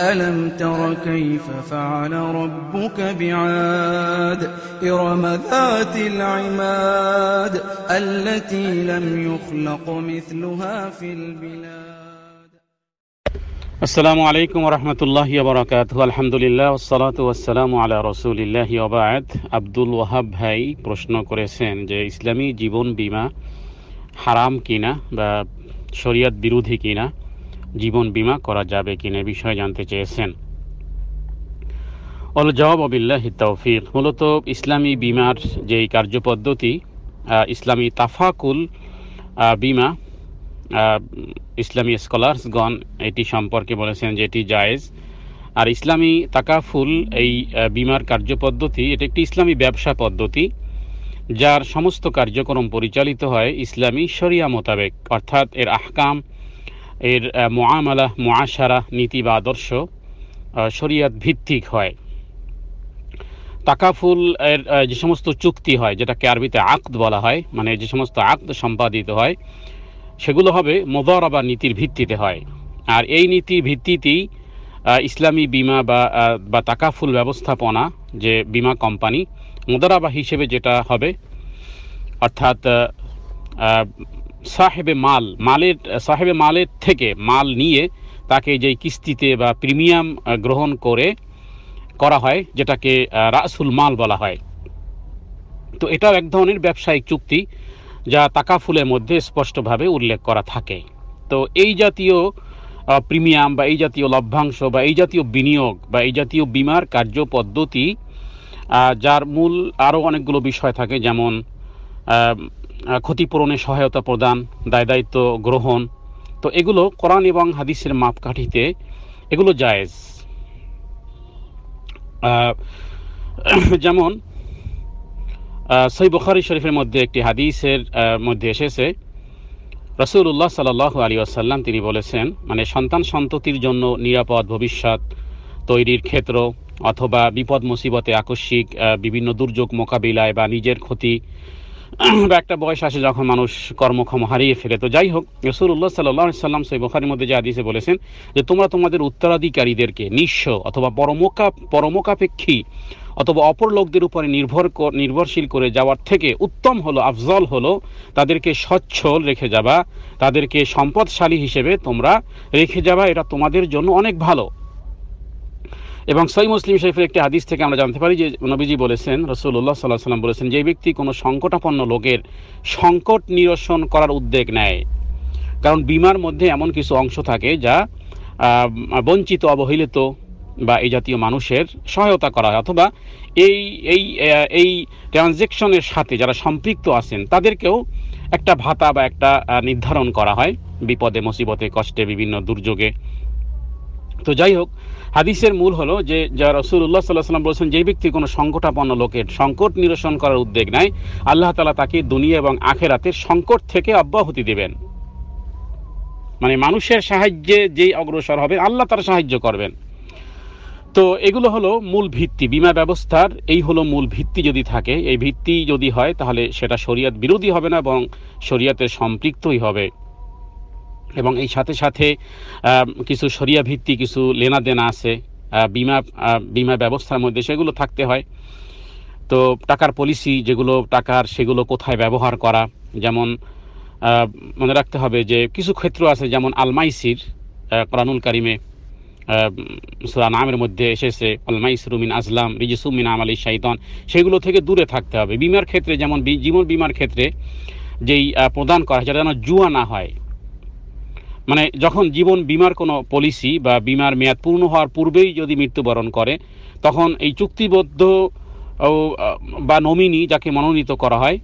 ألم تر كيف فعل ربك بعاد إرم ذات العماد التي لم يخلق مثلها في البلاد السلام عليكم ورحمة الله وبركاته الحمد لله والصلاة والسلام على رسول الله وبعد عبد الوهاب هاي برشنا كريسين যে اسلامي جيبون বীমা حرام كينا بشريات শরিয়ত كينا জীবন বিমা করা যাবে কিনা বিষয়ে জানতে চেয়েছেন অল জবাব অবিল্লাহ তৌফিক মূলত ইসলামী বিমার যেই কার্যপদ্ধতি ইসলামী তাফাকুল বিমা ইসলামী স্কলার্সগণ এটি সম্পর্কে বলেছেন যে এটি জায়েজ আর ইসলামী তাকাফুল এই বিমার কার্যপদ্ধতি এটি একটি ইসলামী ব্যবসা পদ্ধতি যার সমস্ত কার্যক্রম পরিচালিত হয় ইসলামী শরিয়া মোতাবেক অর্থাৎ এর আহকাম এর মোয়ামালা মোয়াশারা নীতি বা আদর্শ শরিয়াত ভিত্তিক হয় তাকাফুল এর যে সমস্ত চুক্তি হয় যেটাকে আরবিতে আকদ বলা হয় মানে যে সমস্ত আকদ সম্পাদিত হয় সেগুলো হবে মোদারাবা নীতির ভিত্তিতে হয় আর এই নীতি ভিত্তিতেই ইসলামী বিমা বা বা তাকাফুল ব্যবস্থাপনা যে বিমা কোম্পানি মোদারাবা হিসেবে যেটা হবে অর্থাৎ সাহেবে মাল মালের সাহেবে মালের থেকে মাল নিয়ে তাকে যেই কিস্তিতে বা প্রিমিয়াম গ্রহণ করে করা হয় যেটাকে রাসুল মাল বলা হয় তো এটাও এক ধরনের ব্যবসায়িক চুক্তি যা তাকাফুলের মধ্যে স্পষ্টভাবে উল্লেখ করা থাকে তো এই জাতীয় প্রিমিয়াম বা এই জাতীয় লভ্যাংশ বা এই জাতীয় বিনিয়োগ বা এই জাতীয় বিমার কার্য পদ্ধতি যার মূল আরও অনেকগুলো বিষয় থাকে যেমন ক্ষতিপূরণে সহায়তা প্রদান দায় দায়িত্ব গ্রহণ তো এগুলো কোরআন এবং হাদিসের মাপকাঠিতে এগুলো জায়েজ যেমন সই বখারি শরীফের মধ্যে একটি হাদিসের মধ্যে এসেছে রসুল্লাহ সাল আলী আসাল্লাম তিনি বলেছেন মানে সন্তান সন্ততির জন্য নিরাপদ ভবিষ্যৎ তৈরির ক্ষেত্র অথবা বিপদ মুসিবতে আকস্মিক বিভিন্ন দুর্যোগ মোকাবিলায় বা নিজের ক্ষতি বা একটা বয়স আসে যখন মানুষ কর্মক্ষম হারিয়ে ফেলে তো যাই হোক রসুল্লাহ সাল্লি সাল্লাম সৈ বখারির মধ্যে যে আদিসে বলেছেন যে তোমরা তোমাদের উত্তরাধিকারীদেরকে নিঃস্ব অথবা পরমোকা পরমোকাপেক্ষী অথবা অপর লোকদের উপরে নির্ভর নির্ভরশীল করে যাওয়ার থেকে উত্তম হলো আফজল হলো তাদেরকে সচ্ছল রেখে যাবা তাদেরকে সম্পদশালী হিসেবে তোমরা রেখে যাবা এটা তোমাদের জন্য অনেক ভালো এবং সই মুসলিম শরীফের একটি হাদিস থেকে আমরা জানতে পারি যে নবীজি বলেছেন রসুল্লাহ সাল্লাহ সাল্লাম বলেছেন যে ব্যক্তি কোনো সংকটাপন্ন লোকের সংকট নিরসন করার উদ্যোগ নেয় কারণ বিমার মধ্যে এমন কিছু অংশ থাকে যা বঞ্চিত অবহেলিত বা এই জাতীয় মানুষের সহায়তা করা হয় অথবা এই এই এই ট্রানজেকশনের সাথে যারা সম্পৃক্ত আছেন তাদেরকেও একটা ভাতা বা একটা নির্ধারণ করা হয় বিপদে মুসিবতে কষ্টে বিভিন্ন দুর্যোগে তো যাই হোক হাদিসের মূল হলো যে যা রসুল্লাহ সাল্লাহাম বলছেন যে ব্যক্তি কোনো সংকটাপন্ন লোকের সংকট নিরসন করার উদ্যোগ নেয় আল্লাহ তালা তাকে দুনিয়া এবং আখেরাতের সংকট থেকে অব্যাহতি দেবেন মানে মানুষের সাহায্যে যেই অগ্রসর হবে আল্লাহ তারা সাহায্য করবেন তো এগুলো হলো মূল ভিত্তি বিমা ব্যবস্থার এই হলো মূল ভিত্তি যদি থাকে এই ভিত্তি যদি হয় তাহলে সেটা শরিয়ত বিরোধী হবে না এবং শরিয়াতের সম্পৃক্তই হবে এবং এই সাথে সাথে কিছু সরিয়া ভিত্তি কিছু লেনা দেনা আছে বিমা বিমা ব্যবস্থার মধ্যে সেগুলো থাকতে হয় তো টাকার পলিসি যেগুলো টাকার সেগুলো কোথায় ব্যবহার করা যেমন মনে রাখতে হবে যে কিছু ক্ষেত্র আছে যেমন আলমাইসির কোরআনুল কারিমে সুরা নামের মধ্যে এসেছে আলমাইস রুমিন আসলাম রিজিসুমিন আমালি শাইতন সেগুলো থেকে দূরে থাকতে হবে বিমার ক্ষেত্রে যেমন জীবন বিমার ক্ষেত্রে যেই প্রদান করা যেটা যেন জুয়া না হয় মানে যখন জীবন বিমার কোনো পলিসি বা বিমার মেয়াদ পূর্ণ হওয়ার পূর্বেই যদি মৃত্যুবরণ করে তখন এই চুক্তিবদ্ধ বা নমিনি যাকে মনোনীত করা হয়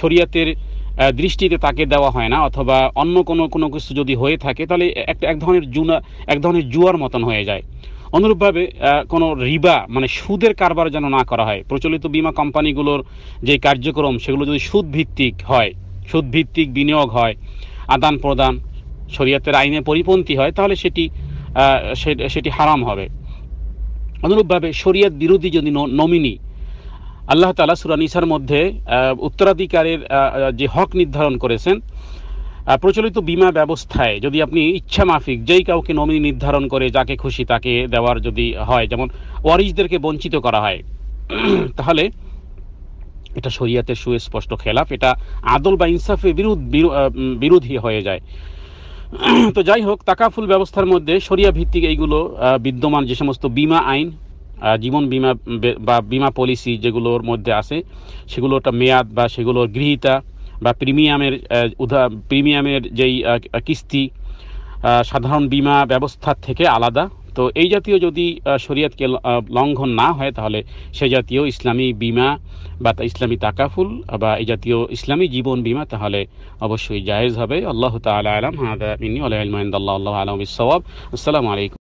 শরিয়াতের দৃষ্টিতে তাকে দেওয়া হয় না অথবা অন্য কোনো কোনো কিছু যদি হয়ে থাকে তাহলে একটা এক ধরনের জুনা এক ধরনের জুয়ার মতন হয়ে যায় অনুরূপভাবে কোনো রিবা মানে সুদের কারবার যেন না করা হয় প্রচলিত বিমা কোম্পানিগুলোর যে কার্যক্রম সেগুলো যদি সুদভিত্তিক হয় সুদভিত্তিক বিনিয়োগ হয় আদান প্রদান শরীয়তের আইনে পরিপন্থী হয় তাহলে সেটি সেটি হারাম হবে অনুরূপভাবে শরীয়ত বিরোধী যদি নমিনি আল্লাহ তালা সুরানিসার মধ্যে উত্তরাধিকারের যে হক নির্ধারণ করেছেন প্রচলিত বিমা ব্যবস্থায় যদি আপনি ইচ্ছা মাফিক যেই কাউকে নমিনি নির্ধারণ করে যাকে খুশি তাকে দেওয়ার যদি হয় যেমন ওয়ারিসদেরকে বঞ্চিত করা হয় তাহলে এটা শরিয়াতের সুস্পষ্ট খেলাফ এটা আদল বা ইনসাফের বিরোধ বিরোধী হয়ে যায় তো যাই হোক তাকাফুল ব্যবস্থার মধ্যে সরিয়া ভিত্তিক এইগুলো বিদ্যমান যে সমস্ত বিমা আইন জীবন বিমা বা বিমা পলিসি যেগুলোর মধ্যে আছে সেগুলোটা মেয়াদ বা সেগুলোর গৃহীতা বা প্রিমিয়ামের উদা প্রিমিয়ামের যেই কিস্তি সাধারণ বিমা ব্যবস্থা থেকে আলাদা তো এই জাতীয় যদি শরীয়তকে লঙ্ঘন না হয় তাহলে সে জাতীয় ইসলামী বিমা বা ইসলামী তাকাফুল বা এই জাতীয় ইসলামী জীবন বিমা তাহলে অবশ্যই জায়েজ হবে আল্লাহ তালা আলম হাদা মিনি আলম ইসবাব আসসালামু আলাইকুম